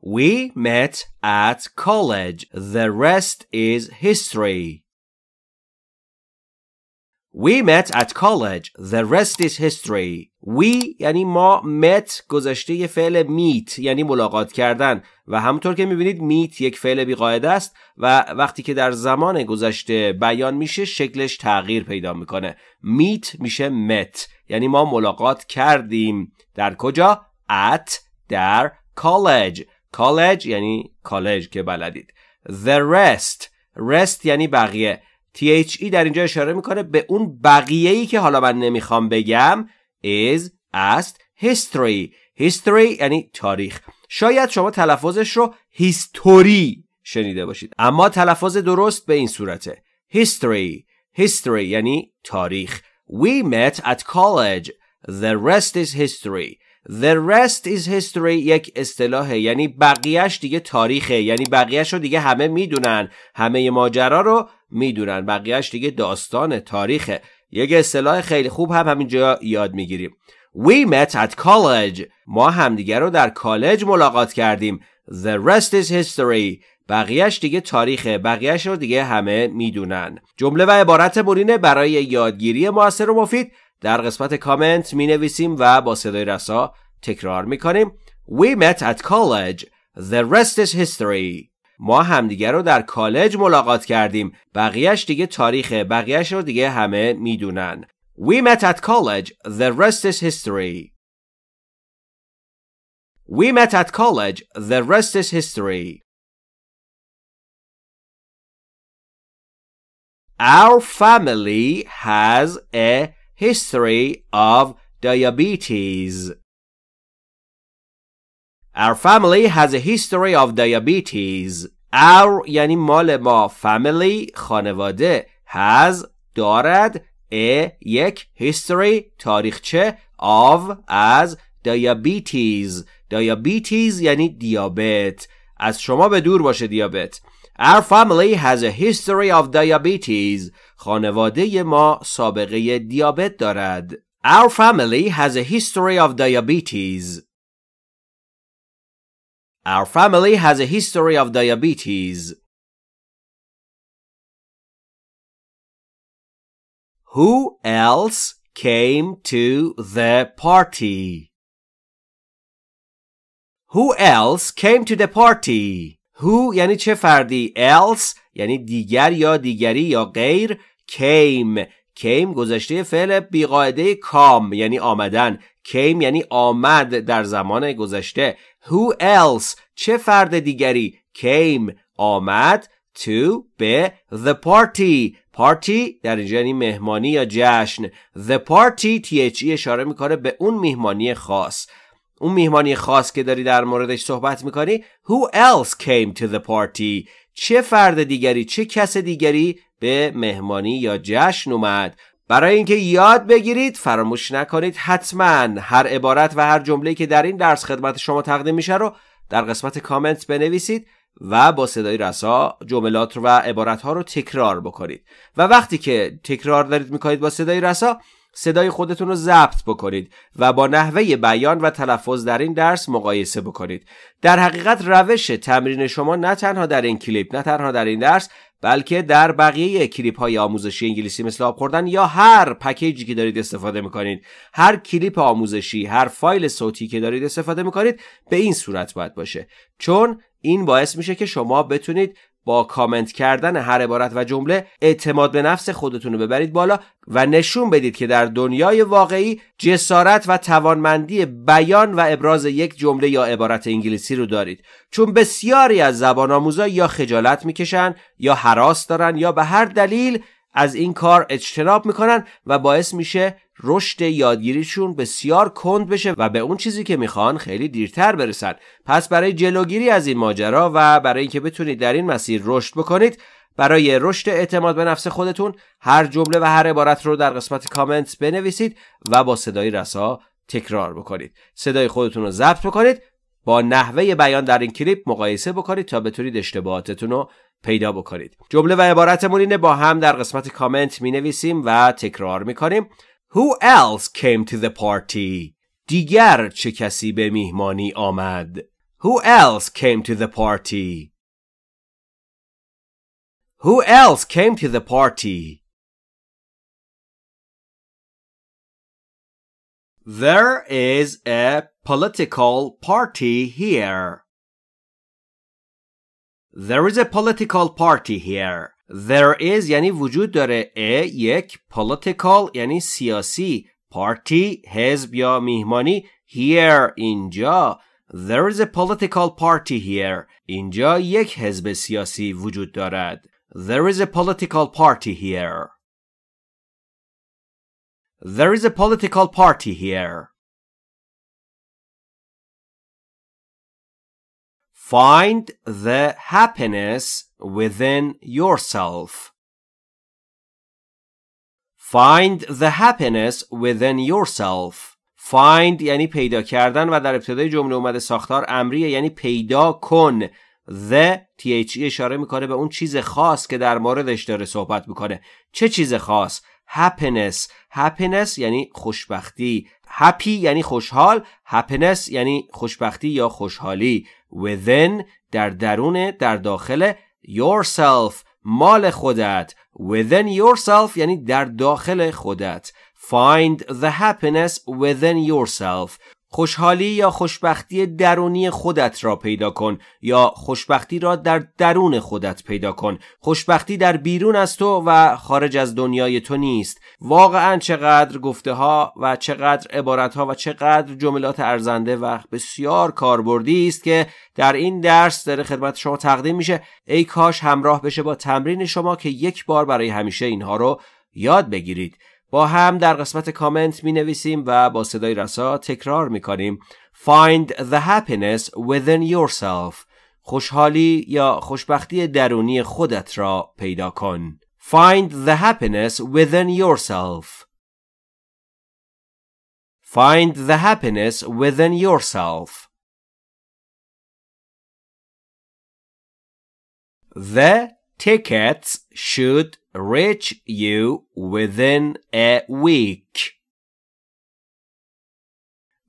We met at college. The rest is history. We met at college. The rest is history. We یعنی ما met گذشته یه فعل meet یعنی ملاقات کردن و همونطور که میبینید meet یک فعل بیقاعده است و وقتی که در زمان گذشته بیان میشه شکلش تغییر پیدا میکنه. meet میشه met یعنی ما ملاقات کردیم. در کجا؟ at در college. کالج یعنی کالج که بلدید the rest rest یعنی بقیه THE در اینجا اشاره میکنه به اون بقیه ای که حالا من نمیخوام بگم is است history history یعنی تاریخ شاید شما تلفظش رو هیستوری شنیده باشید اما تلفظ درست به این صورته history history یعنی تاریخ we met at college the rest is history The rest is history یک اصطلاحه یعنی بقیهش دیگه تاریخه یعنی بقیهش رو دیگه همه میدونن همه ماجرا رو میدونن بقیهش دیگه داستان تاریخه یک اصطلاح خیلی خوب هم همینجا یاد میگیریم We met at college ما همدیگه رو در کالج ملاقات کردیم The rest is history بقیهش دیگه تاریخه بقیهش رو دیگه همه میدونن جمله و عبارت برینه برای یادگیری موثر و مفید در قسمت کامنت می نویسیم و با صدای رسا تکرار میکنیم We met at college The rest is history ما همدیگه رو در کالج ملاقات کردیم بقیهش دیگه تاریخه بقیهش رو دیگه همه میدونن We met at college The rest is history We met at college The rest is history Our family has a history of diabetes Our family has a history of diabetes. Our یعنی مال ما family خانواده has دارد a یک history تاریخچه of از diabetes diabetes یعنی دیابت از شما به دور باشه دیابت Our family has a history of diabetes خانواده ما سابقه دیابت دارد Our family has a history of diabetes our family has a history of diabetes. Who else came to the party? Who else came to the party? Who یعنی چه فردی else یعنی دیگر یا دیگری یا غیر came came گذشته فعل بیقاعده کام یعنی آمدن کیم یعنی آمد در زمان گذشته who else چه فرد دیگری came آمد to به the party party در اینجا یعنی مهمانی یا جشن the party THE اشاره میکنه به اون مهمانی خاص اون مهمانی خاص که داری در موردش صحبت میکنی who else came to the party چه فرد دیگری چه کس دیگری به مهمانی یا جشن اومد برای اینکه یاد بگیرید فراموش نکنید حتما هر عبارت و هر جمله که در این درس خدمت شما تقدیم میشه رو در قسمت کامنت بنویسید و با صدای رسا جملات و عبارت ها رو تکرار بکنید و وقتی که تکرار دارید میکنید با صدای رسا صدای خودتون رو ضبط بکنید و با نحوه بیان و تلفظ در این درس مقایسه بکنید در حقیقت روش تمرین شما نه تنها در این کلیپ نه تنها در این درس بلکه در بقیه کلیپ های آموزشی انگلیسی مثل آب خوردن یا هر پکیجی که دارید استفاده میکنید هر کلیپ آموزشی هر فایل صوتی که دارید استفاده میکنید به این صورت باید باشه چون این باعث میشه که شما بتونید با کامنت کردن هر عبارت و جمله اعتماد به نفس خودتون رو ببرید بالا و نشون بدید که در دنیای واقعی جسارت و توانمندی بیان و ابراز یک جمله یا عبارت انگلیسی رو دارید چون بسیاری از زبان آموزا یا خجالت میکشن یا حراس دارن یا به هر دلیل از این کار اجتناب میکنن و باعث میشه رشد یادگیریشون بسیار کند بشه و به اون چیزی که میخوان خیلی دیرتر برسن پس برای جلوگیری از این ماجرا و برای اینکه بتونید در این مسیر رشد بکنید برای رشد اعتماد به نفس خودتون هر جمله و هر عبارت رو در قسمت کامنت بنویسید و با صدای رسا تکرار بکنید صدای خودتون رو ضبط بکنید با نحوه بیان در این کلیپ مقایسه بکنید تا بتونید اشتباهاتتون رو پیدا بکنید جمله و عبارتمون اینه با هم در قسمت کامنت می نویسیم و تکرار می کنیم Who else came to the party? دیگر چه کسی به میهمانی آمد؟ Who else came to the party? Who else came to the party? There is a political party here. There is a political party here. There is یعنی وجود داره a یک political یعنی سیاسی party حزب یا میهمانی here اینجا There is a political party here اینجا یک حزب سیاسی وجود دارد There is a political party here There is a political party here Find the happiness within yourself. Find the happiness within yourself. Find یعنی پیدا کردن و در ابتدای جمله اومده ساختار امریه یعنی پیدا کن. The THE اشاره میکنه به اون چیز خاص که در موردش داره صحبت میکنه. چه چیز خاص؟ happiness happiness یعنی خوشبختی happy یعنی خوشحال happiness یعنی خوشبختی یا خوشحالی within در درون در داخل yourself مال خودت within yourself یعنی در داخل خودت find the happiness within yourself خوشحالی یا خوشبختی درونی خودت را پیدا کن یا خوشبختی را در درون خودت پیدا کن خوشبختی در بیرون از تو و خارج از دنیای تو نیست واقعا چقدر گفته ها و چقدر عبارت ها و چقدر جملات ارزنده و بسیار کاربردی است که در این درس در خدمت شما تقدیم میشه ای کاش همراه بشه با تمرین شما که یک بار برای همیشه اینها رو یاد بگیرید با هم در قسمت کامنت می نویسیم و با صدای رسا تکرار می کنیم Find the happiness within yourself خوشحالی یا خوشبختی درونی خودت را پیدا کن Find the happiness within yourself Find the happiness within yourself The Tickets should reach you within a week.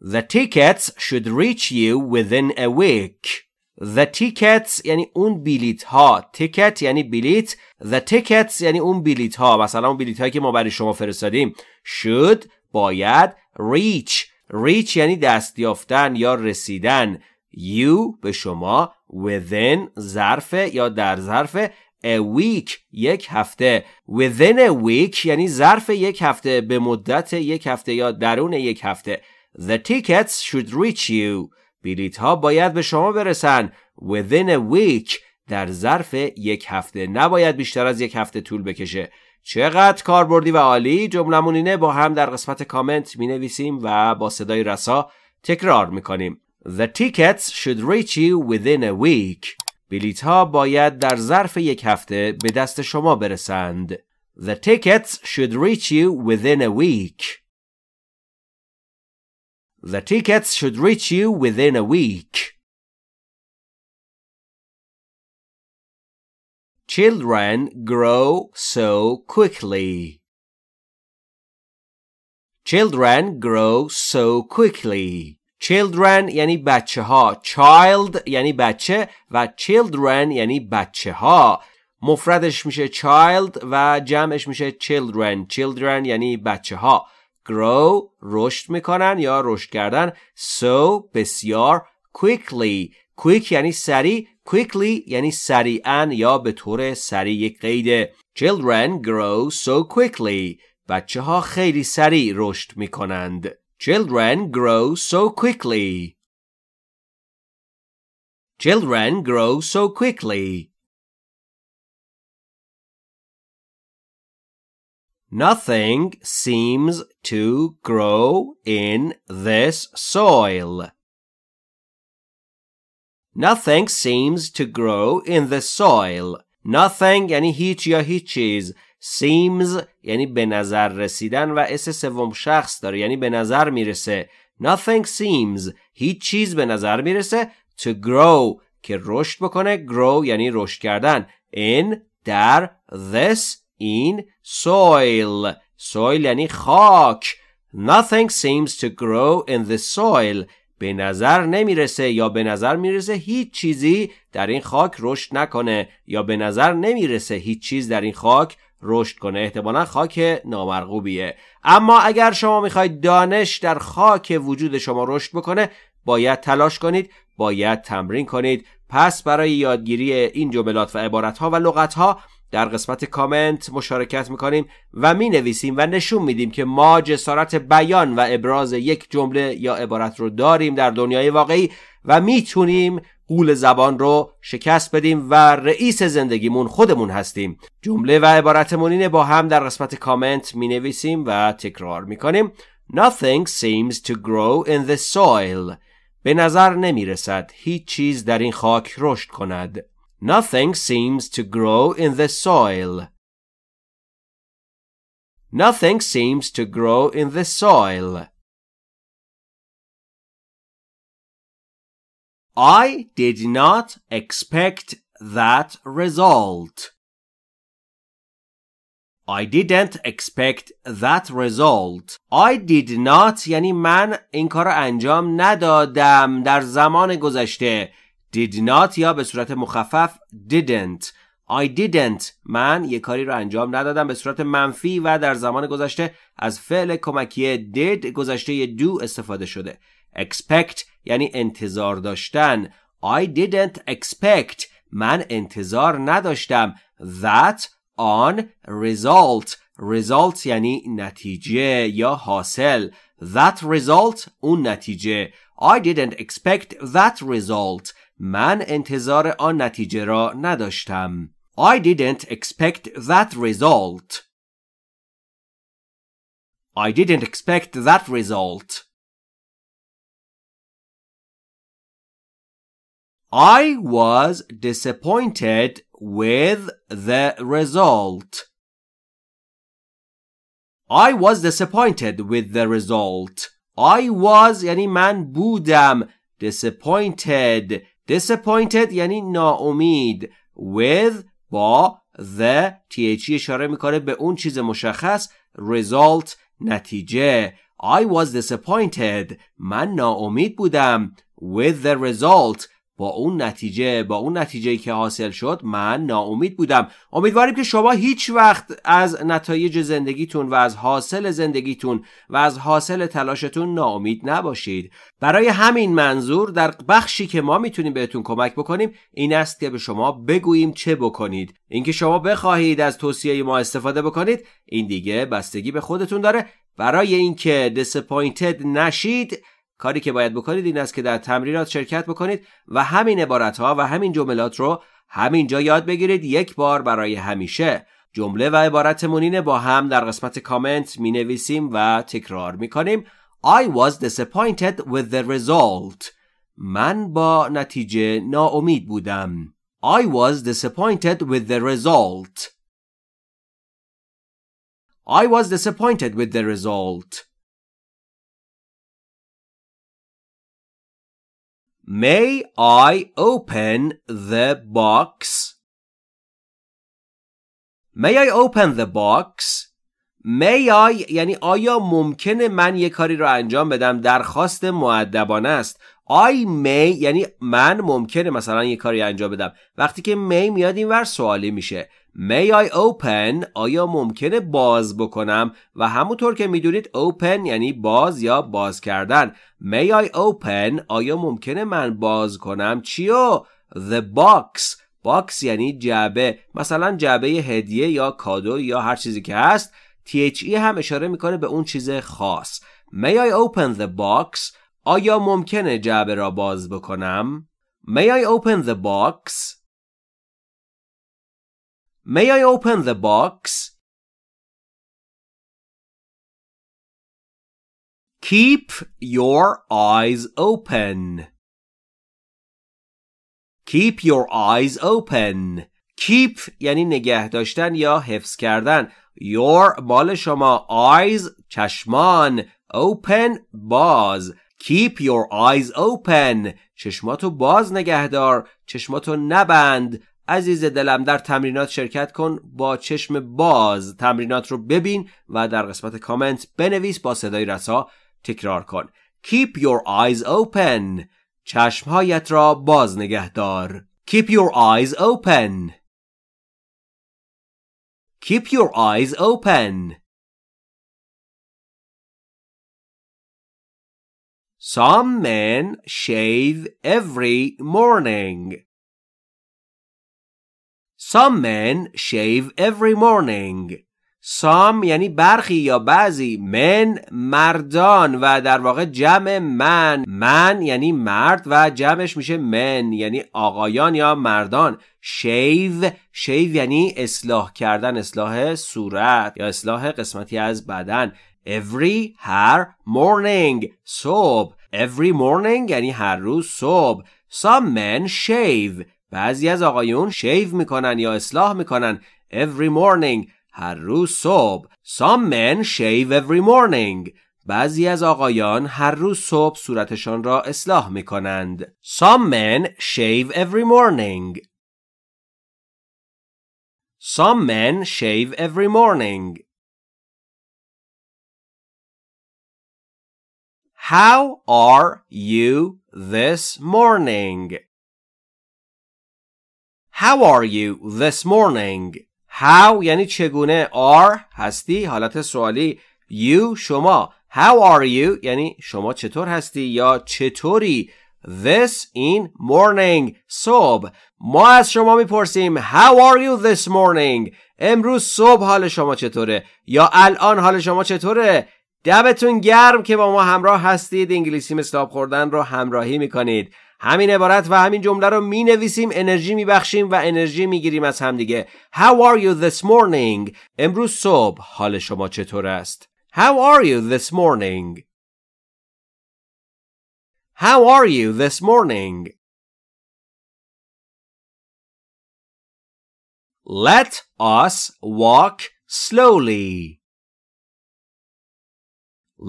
The tickets should reach you within a week. The tickets یعنی اون بلیت ها ticket یعنی بلیت the tickets یعنی اون بلیت ها مثلا اون بلیت هایی که ما برای شما فرستادیم should باید reach reach یعنی دستیافتن یا رسیدن you به شما within ظرف یا در ظرف a week یک هفته within a week یعنی ظرف یک هفته به مدت یک هفته یا درون یک هفته the tickets should reach you بلیط ها باید به شما برسن within a week در ظرف یک هفته نباید بیشتر از یک هفته طول بکشه چقدر کاربردی و عالی جملمون اینه با هم در قسمت کامنت می نویسیم و با صدای رسا تکرار می کنیم The tickets should reach you within a week بلیت ها باید در ظرف یک هفته به دست شما برسند. The tickets should reach you within a week. The tickets should reach you within a week. Children grow so quickly. Children grow so quickly. children یعنی بچه ها child یعنی بچه و children یعنی بچه ها مفردش میشه child و جمعش میشه children children یعنی بچه ها grow رشد میکنن یا رشد کردن so بسیار quickly quick یعنی سریع quickly یعنی سریعا یا به طور سریع قیده children grow so quickly بچه ها خیلی سریع رشد میکنند Children grow so quickly. Children grow so quickly. Nothing seems to grow in this soil. Nothing seems to grow in the soil. Nothing any heat ya hitches. seems یعنی به نظر رسیدن و اس سوم شخص داره یعنی به نظر میرسه nothing seems هیچ چیز به نظر میرسه to grow که رشد بکنه grow یعنی رشد کردن in در this in soil soil یعنی خاک nothing seems to grow in the soil به نظر نمیرسه یا به نظر میرسه هیچ چیزی در این خاک رشد نکنه یا به نظر نمیرسه هیچ چیز در این خاک رشد کنه احتمالا خاک نامرغوبیه اما اگر شما میخواید دانش در خاک وجود شما رشد بکنه باید تلاش کنید باید تمرین کنید پس برای یادگیری این جملات و عبارت ها و لغت ها در قسمت کامنت مشارکت میکنیم و مینویسیم و نشون میدیم که ما جسارت بیان و ابراز یک جمله یا عبارت رو داریم در دنیای واقعی و میتونیم قول زبان رو شکست بدیم و رئیس زندگیمون خودمون هستیم جمله و عبارتمون اینه با هم در قسمت کامنت می نویسیم و تکرار می کنیم Nothing seems to grow in the soil به نظر نمی رسد هیچ چیز در این خاک رشد کند Nothing seems to grow in the soil Nothing seems to grow in the soil I did not expect that result. I didn't expect that result. I did not یعنی من این کار را انجام ندادم در زمان گذشته. Did not یا به صورت مخفف didn't. I didn't من یک کاری را انجام ندادم به صورت منفی و در زمان گذشته از فعل کمکی did گذشته do استفاده شده. Expect یعنی انتظار داشتن I didn't expect من انتظار نداشتم that on result result یعنی نتیجه یا حاصل that result اون نتیجه I didn't expect that result من انتظار آن نتیجه را نداشتم I didn't expect that result I didn't expect that result I was disappointed with the result. I was disappointed with the result. I was یعنی من بودم disappointed disappointed یعنی ناامید with با the THE اشاره میکنه به اون چیز مشخص result نتیجه I was disappointed من ناامید بودم with the result با اون نتیجه با اون نتیجه که حاصل شد من ناامید بودم امیدواریم که شما هیچ وقت از نتایج زندگیتون و از حاصل زندگیتون و از حاصل تلاشتون ناامید نباشید برای همین منظور در بخشی که ما میتونیم بهتون کمک بکنیم این است که به شما بگوییم چه بکنید اینکه شما بخواهید از توصیه ما استفاده بکنید این دیگه بستگی به خودتون داره برای اینکه disappointed نشید کاری که باید بکنید این است که در تمرینات شرکت بکنید و همین عبارت ها و همین جملات رو همینجا یاد بگیرید یک بار برای همیشه جمله و عبارت مونین با هم در قسمت کامنت می نویسیم و تکرار می کنیم I was disappointed with the result من با نتیجه ناامید بودم I was disappointed with the result I was disappointed with the result May I open the box? May I open the box? May I یعنی آیا ممکنه من یه کاری رو انجام بدم درخواست معدبانه است I may یعنی من ممکنه مثلا یه کاری انجام بدم وقتی که می میاد این ور سوالی میشه May I open آیا ممکنه باز بکنم و همونطور که میدونید open یعنی باز یا باز کردن May I open آیا ممکنه من باز کنم چیو The box باکس یعنی جعبه مثلا جعبه هدیه یا کادو یا هر چیزی که هست THE هم اشاره میکنه به اون چیز خاص May I open the box آیا ممکنه جعبه را باز بکنم May I open the box May I open the box? Keep your eyes open. Keep your eyes open. Keep یعنی نگه داشتن یا حفظ کردن. Your مال شما eyes چشمان. Open باز. Keep your eyes open. چشماتو باز نگه دار. چشماتو نبند. عزیز دلم در تمرینات شرکت کن با چشم باز تمرینات رو ببین و در قسمت کامنت بنویس با صدای رسا تکرار کن Keep your eyes open چشمهایت را باز نگه دار Keep your eyes open Keep your eyes open Some men shave every morning Some men shave every morning. Some یعنی برخی یا بعضی من مردان و در واقع جمع من من یعنی مرد و جمعش میشه من یعنی آقایان یا مردان شیو شیو یعنی اصلاح کردن اصلاح صورت یا اصلاح قسمتی از بدن every هر morning صبح every morning یعنی هر روز صبح some men shave بعضی از آقایون می میکنن یا اصلاح میکنن every morning هر روز صبح some men shave every morning بعضی از آقایان هر روز صبح صورتشان را اصلاح میکنند some men shave every morning some men shave every morning How are you this morning? How are you this morning? How یعنی چگونه are هستی حالت سوالی you شما How are you یعنی شما چطور هستی یا چطوری This in morning صبح ما از شما میپرسیم How are you this morning امروز صبح حال شما چطوره یا الان حال شما چطوره دبتون گرم که با ما همراه هستید انگلیسی مثل خوردن رو همراهی میکنید همین عبارت و همین جمله رو می نویسیم انرژی می بخشیم و انرژی می گیریم از دیگه. How are you this morning؟ امروز صبح حال شما چطور است؟ How are you this morning؟ How are you this morning? Let us walk slowly.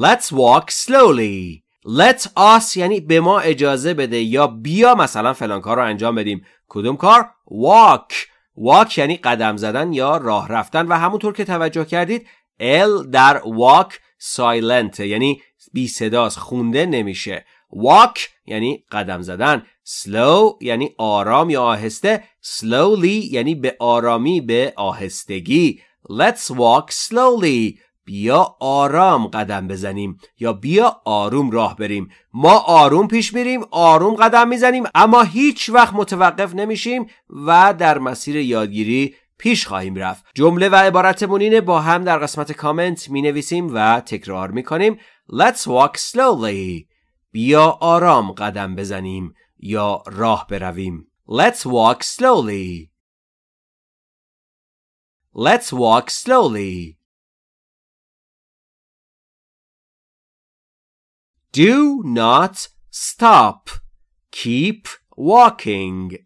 Let's walk slowly. let us یعنی به ما اجازه بده یا بیا مثلا فلان کار رو انجام بدیم کدوم کار walk walk یعنی قدم زدن یا راه رفتن و همونطور که توجه کردید l در walk silent یعنی بی صداست خونده نمیشه walk یعنی قدم زدن slow یعنی آرام یا آهسته slowly یعنی به آرامی به آهستگی let's walk slowly بیا آرام قدم بزنیم یا بیا آروم راه بریم ما آروم پیش میریم آروم قدم میزنیم اما هیچ وقت متوقف نمیشیم و در مسیر یادگیری پیش خواهیم رفت جمله و عبارت مونینه با هم در قسمت کامنت می نویسیم و تکرار می کنیم Let's walk slowly بیا آرام قدم بزنیم یا راه برویم Let's walk slowly Let's walk slowly Do not stop. Keep walking.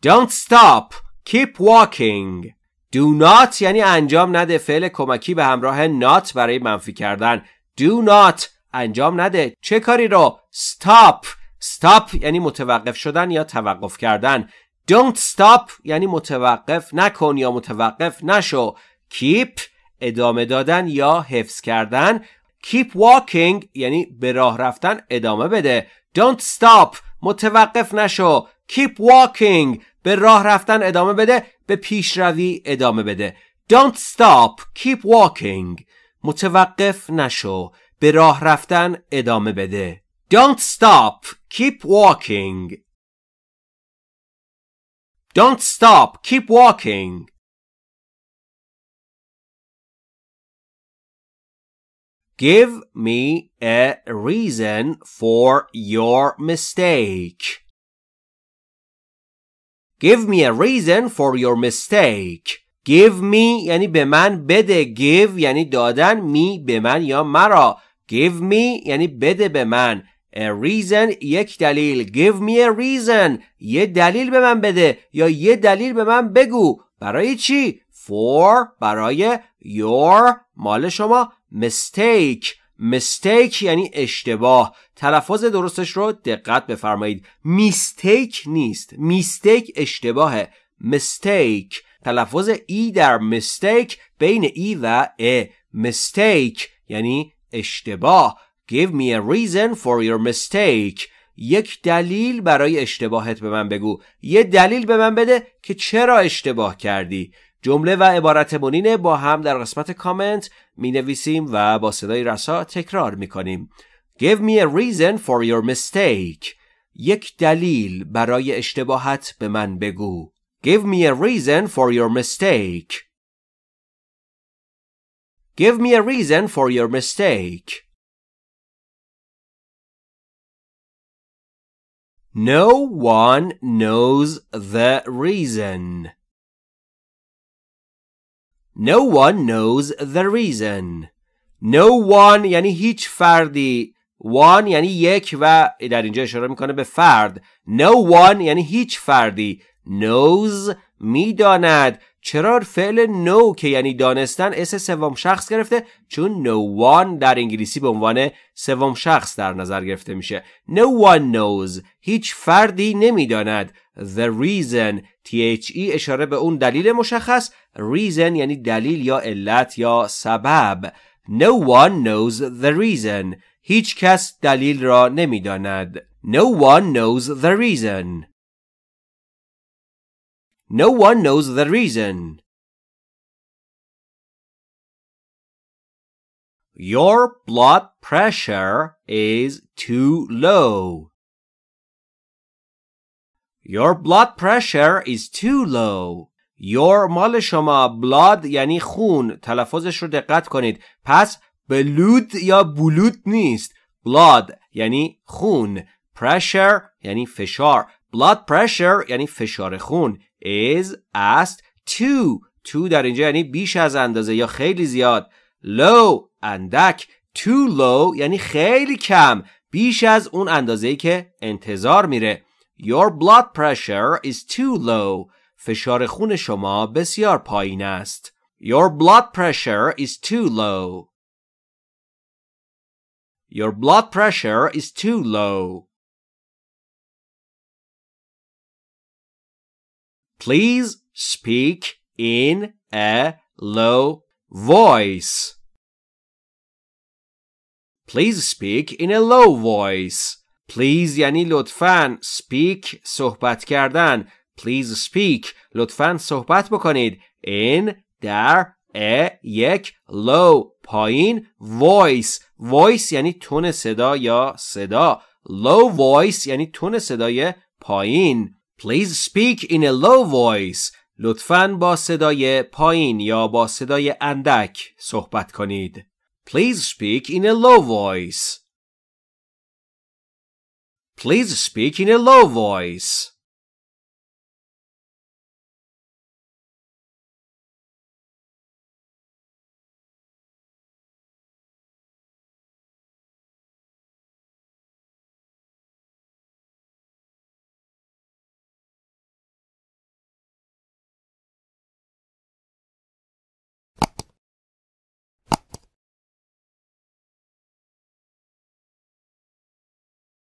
Don't stop. Keep walking. Do not یعنی انجام نده فعل کمکی به همراه not برای منفی کردن. Do not انجام نده. چه کاری رو؟ Stop. Stop یعنی متوقف شدن یا توقف کردن. Don't stop یعنی متوقف نکن یا متوقف نشو. Keep ادامه دادن یا حفظ کردن keep walking یعنی به راه رفتن ادامه بده don't stop متوقف نشو keep walking به راه رفتن ادامه بده به پیشروی ادامه بده don't stop keep walking متوقف نشو به راه رفتن ادامه بده don't stop keep walking don't stop keep walking Give me a reason for your mistake. Give me a reason for your mistake. Give me یعنی به من بده give یعنی دادن می به من یا مرا give me یعنی بده به من a reason یک دلیل give me a reason یه دلیل به من بده یا یه دلیل به من بگو برای چی for برای your مال شما mistake mistake یعنی اشتباه تلفظ درستش رو دقت بفرمایید میستیک نیست میستیک اشتباهه mistake تلفظ ای در mistake بین ای و ا mistake یعنی اشتباه give me a reason for your mistake یک دلیل برای اشتباهت به من بگو یه دلیل به من بده که چرا اشتباه کردی جمله و عبارت منینه با هم در قسمت کامنت می نویسیم و با صدای رسا تکرار می کنیم. Give me a reason for your mistake. یک دلیل برای اشتباهت به من بگو. Give me a reason for your mistake. Give me a reason for your mistake. No one knows the reason. No one knows the reason. No one یعنی هیچ فردی one یعنی یک و در اینجا اشاره میکنه به فرد No one یعنی هیچ فردی knows میداند چرا فعل نو که یعنی دانستن اس سوم شخص گرفته چون نو وان در انگلیسی به عنوان سوم شخص در نظر گرفته میشه نو وان نوز هیچ فردی نمیداند the reason ای e اشاره به اون دلیل مشخص reason یعنی دلیل یا علت یا سبب No one knows the reason هیچ کس دلیل را نمیداند No one knows the reason No one knows the reason Your blood pressure is too low. Your blood pressure is too low. your مال شما blood یعنی خون تلفظش رو دقت کنید پس بلود یا بلود نیست blood یعنی خون pressure یعنی فشار blood pressure یعنی فشار خون is است تو تو در اینجا یعنی بیش از اندازه یا خیلی زیاد low اندک too low یعنی خیلی کم بیش از اون اندازه‌ای که انتظار میره your blood pressure is too low فشار خون شما بسیار پایین است. Your blood pressure is too low. Your blood pressure is too low. Please speak in a low voice. Please speak in a low voice. Please یعنی لطفاً speak صحبت کردن Please speak. لطفاً صحبت بکنید. In در ا یک low پایین voice voice یعنی تون صدا یا صدا low voice یعنی تون صدای پایین Please speak in a low voice لطفاً با صدای پایین یا با صدای اندک صحبت کنید Please speak in a low voice Please speak in a low voice